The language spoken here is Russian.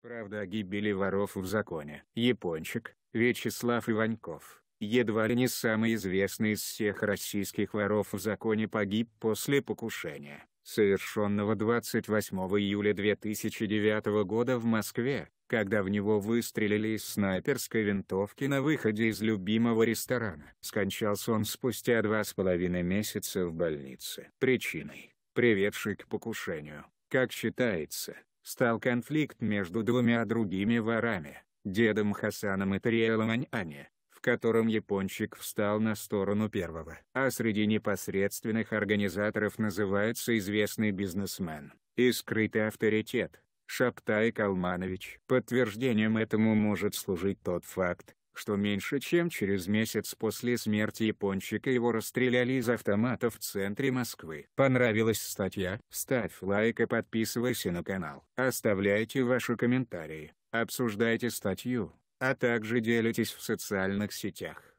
Правда о гибели воров в законе. Япончик, Вячеслав Иваньков, едва ли не самый известный из всех российских воров в законе погиб после покушения, совершенного 28 июля 2009 года в Москве, когда в него выстрелили из снайперской винтовки на выходе из любимого ресторана. Скончался он спустя два с половиной месяца в больнице. Причиной, приведшей к покушению, как считается, стал конфликт между двумя другими ворами, дедом Хасаном и Тариэлом Аньане, в котором япончик встал на сторону первого. А среди непосредственных организаторов называется известный бизнесмен и скрытый авторитет, Шаптай Калманович. Подтверждением этому может служить тот факт, что меньше чем через месяц после смерти Япончика его расстреляли из автомата в центре Москвы. Понравилась статья? Ставь лайк и подписывайся на канал. Оставляйте ваши комментарии, обсуждайте статью, а также делитесь в социальных сетях.